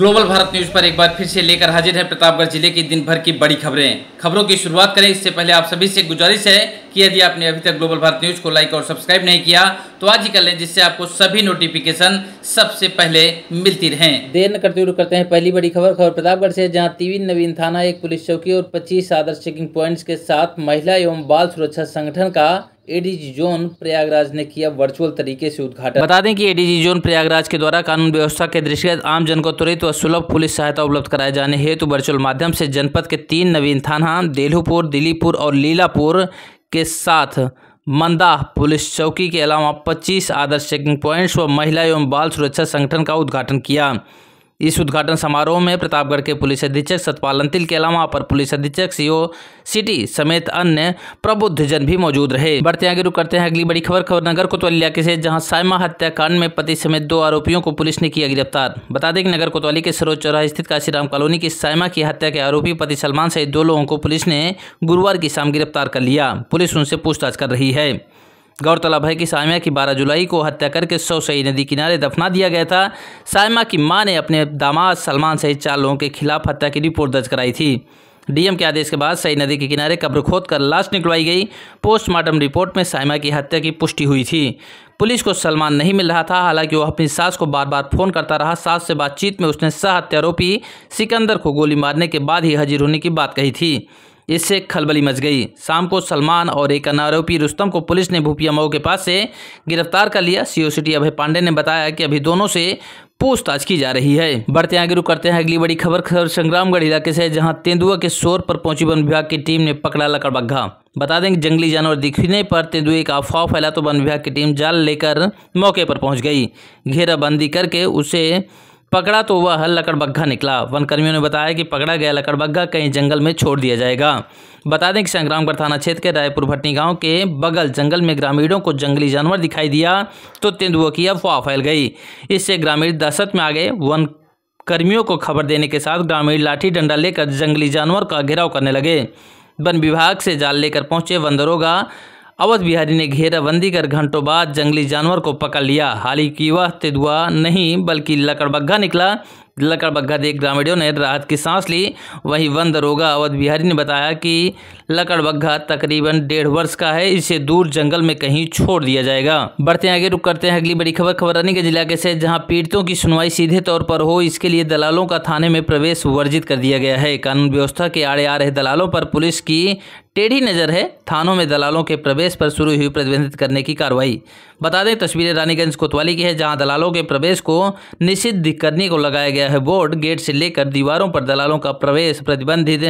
global Bharat news पर एक बार फिर से लेकर हाजिर है प्रतापगढ़ जिले की दिन भर की बड़ी खबरें खबरों की शुरुआत करें इससे पहले आप सभी से गुजारिश है कि यदि आपने अभी तक ग्लोबल भारत न्यूज को लाइक और सब्सक्राइब नहीं किया तो आज ही कर लें जिससे आपको सभी नोटिफिकेशन सबसे पहले मिलती रहे देर न करते हुए करते हैं पहली बड़ी खबर खबर प्रतापगढ़ से जहाँ तीवी नवीन थाना एक पुलिस चौकी और पच्चीस आदर्श चेकिंग प्वाइंट के साथ महिला एवं बाल सुरक्षा संगठन का एडीजी जोन प्रयागराज ने किया वर्चुअल तरीके से उद्घाटन बता दें कि एडीजी जोन प्रयागराज के द्वारा कानून व्यवस्था के दृष्टिगत आमजन को त्वरित व सुलभ पुलिस सहायता उपलब्ध कराए जाने हेतु वर्चुअल माध्यम से जनपद के तीन नवीन थाना देहूपुर दिलीपुर और लीलापुर के साथ मंदा पुलिस चौकी के अलावा पच्चीस आदर्श चेकिंग पॉइंट्स व महिला एवं बाल सुरक्षा संगठन का उद्घाटन किया इस उद्घाटन समारोह में प्रतापगढ़ के पुलिस अधीक्षक सतपाल अंतिल के अलावा अपर पुलिस अधीक्षक सीओ सिटी समेत अन्य प्रबुद्ध जन भी मौजूद रहे बढ़ते आगे रुक करते हैं अगली बड़ी खबर खबर नगर कोतवाली इलाके से जहां साइमा हत्याकांड में पति समेत दो आरोपियों को पुलिस ने किया गिरफ्तार बता दें कि नगर कोतवाली के सरोज चौराह स्थित काशीराम कॉलोनी की साइमा की हत्या के आरोपी पति सलमान सहित दो लोगों को पुलिस ने गुरुवार की शाम गिरफ्तार कर लिया पुलिस उनसे पूछताछ कर रही है गौरतलब है कि सायमा की 12 जुलाई को हत्या करके सौ सही नदी किनारे दफना दिया गया था सायमा की मां ने अपने दामाद सलमान सहित चार लोगों के खिलाफ हत्या की रिपोर्ट दर्ज कराई थी डीएम के आदेश के बाद सई नदी के किनारे कब्र खोद कर लाश निकलवाई गई पोस्टमार्टम रिपोर्ट में साइमा की हत्या की पुष्टि हुई थी पुलिस को सलमान नहीं मिल रहा था हालांकि वह अपनी सास को बार बार फ़ोन करता रहा सास से बातचीत में उसने सह हत्यारोपी सिकंदर को गोली मारने के बाद ही हाजिर होने की बात कही थी इससे खलबली मच गई शाम को सलमान और एक अन्य आरोपी रुस्तम को पुलिस ने भूपिया मऊ के पास से गिरफ्तार कर लिया सीओ सिटी अभय पांडे ने बताया कि अभी दोनों से पूछताछ की जा रही है बढ़ते आगे रुक करते हैं अगली बड़ी खबर खबर संग्रामगढ़ इलाके से जहां तेंदुआ के शोर पर पहुंची वन विभाग की टीम ने पकड़ा लकड़बग्घा बता दें कि जंगली जानवर दिखने पर तेंदुए का अफवाह फैला तो वन विभाग की टीम जाल लेकर मौके पर पहुंच गई घेराबंदी करके उसे पकड़ा तो वह लकड़बग्घा निकला वन कर्मियों ने बताया कि पकड़ा गया लकड़बग्घा कहीं जंगल में छोड़ दिया जाएगा बता दें कि संग्रामगढ़ थाना क्षेत्र के रायपुर भट्टी गांव के बगल जंगल में ग्रामीणों को जंगली जानवर दिखाई दिया तो तेंदुओं की अफवाह फैल गई इससे ग्रामीण दहशत में आ गए वन कर्मियों को खबर देने के साथ ग्रामीण लाठी डंडा लेकर जंगली जानवर का घेराव करने लगे वन विभाग से जाल लेकर पहुंचे वन दरोगा अवध बिहारी ने घेराबंदी कर घंटों बाद जंगली जानवर को पकड़ लिया हालांकि वह तेंदुआ नहीं बल्कि लकड़बग्घा निकला लकड़बग्घा देख ग्रामीणों ने राहत की सांस ली वहीं वन दरोगा अवध बिहारी ने बताया कि लकड़बग्घा तकरीबन डेढ़ वर्ष का है इसे दूर जंगल में कहीं छोड़ दिया जाएगा बढ़ते आगे रुक करते हैं अगली बड़ी खबर रानी के जिला के से जहां पीड़ितों की सुनवाई सीधे तौर पर हो इसके लिए दलालों का थाने में प्रवेश वर्जित कर दिया गया है कानून व्यवस्था के आड़े आ रहे दलालों पर पुलिस की टेढ़ी नज़र है थानों में दलालों के प्रवेश पर शुरू हुई प्रतिबंधित करने की कार्रवाई बता दें तस्वीरें रानीगंज कोतवाली की है जहां दलालों के प्रवेश को निषिद्ध करने को लगाया गया है बोर्ड गेट से लेकर दीवारों पर दलालों का प्रवेश प्रतिबंधित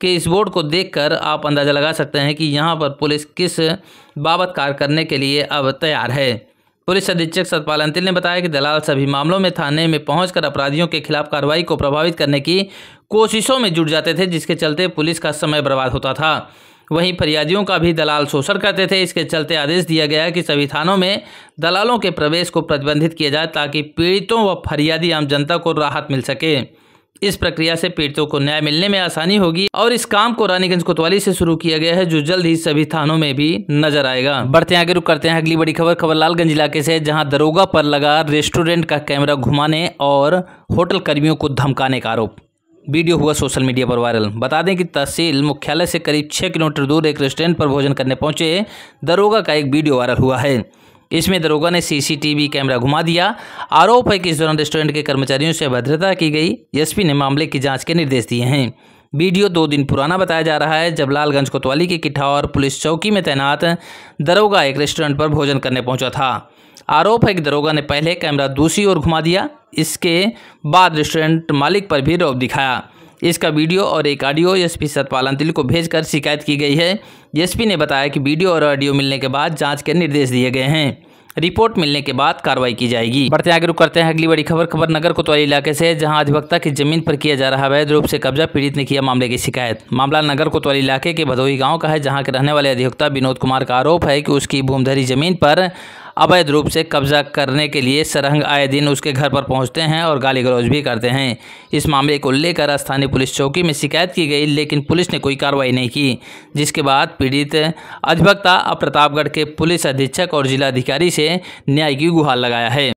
के इस बोर्ड को देखकर आप अंदाज़ा लगा सकते हैं कि यहाँ पर पुलिस किस बाबत कार्य करने के लिए अब तैयार है पुलिस अधीक्षक सतपाल अंतिल ने बताया कि दलाल सभी मामलों में थाने में पहुंचकर अपराधियों के खिलाफ कार्रवाई को प्रभावित करने की कोशिशों में जुट जाते थे जिसके चलते पुलिस का समय बर्बाद होता था वहीं फरियादियों का भी दलाल शोषण करते थे इसके चलते आदेश दिया गया कि सभी थानों में दलालों के प्रवेश को प्रतिबंधित किया जाए ताकि पीड़ितों व फरियादी आम जनता को राहत मिल सके इस प्रक्रिया से पीड़ितों को न्याय मिलने में आसानी होगी और इस काम को रानीगंज कोतवाली से शुरू किया गया है जो जल्द ही सभी थानों में भी नजर आएगा बढ़ते आगे रुक करते हैं अगली बड़ी खबर खबर लालगंज इलाके से जहां दरोगा पर लगा रेस्टोरेंट का कैमरा घुमाने और होटल कर्मियों को धमकाने का आरोप वीडियो हुआ सोशल मीडिया पर वायरल बता दें कि तहसील मुख्यालय से करीब छः किलोमीटर दूर एक रेस्टोरेंट पर भोजन करने पहुंचे दरोगा का एक वीडियो वायरल हुआ है इसमें दरोगा ने सीसीटीवी कैमरा घुमा दिया आरोप है कि इस दौरान रेस्टोरेंट के कर्मचारियों से अभद्रता की गई एसपी ने मामले की जाँच के निर्देश दिए हैं वीडियो दो दिन पुराना बताया जा रहा है जब लालगंज कोतवाली के किठा और पुलिस चौकी में तैनात दरोगा एक रेस्टोरेंट पर भोजन करने पहुंचा था आरोप है कि दरोगा ने पहले कैमरा दूसरी ओर घुमा दिया इसके बाद रेस्टोरेंट मालिक पर भी रोब दिखाया इसका वीडियो और एक ऑडियो एसपी सतपाल अंतिल को भेजकर शिकायत की गई है एसपी ने बताया कि वीडियो और ऑडियो मिलने के बाद जांच के निर्देश दिए गए हैं रिपोर्ट मिलने के बाद कार्रवाई की जाएगी बढ़ते आगे रुक करते हैं अगली बड़ी खबर खबर नगर कोतवाली इलाके से जहां अधिवक्ता की जमीन पर किया जा रहा अवैध रूप से कब्जा पीड़ित ने किया मामले की शिकायत मामला नगर कोतवाली इलाके के भदोही गांव का है जहां के रहने वाले अधिवक्ता विनोद कुमार का आरोप है कि उसकी भूमधरी जमीन पर अवैध रूप से कब्जा करने के लिए सरहंग आए दिन उसके घर पर पहुंचते हैं और गाली गलौज भी करते हैं इस मामले को लेकर स्थानीय पुलिस चौकी में शिकायत की गई लेकिन पुलिस ने कोई कार्रवाई नहीं की जिसके बाद पीड़ित अधिवक्ता अब प्रतापगढ़ के पुलिस अधीक्षक और जिलाधिकारी से न्याय की गुहार लगाया है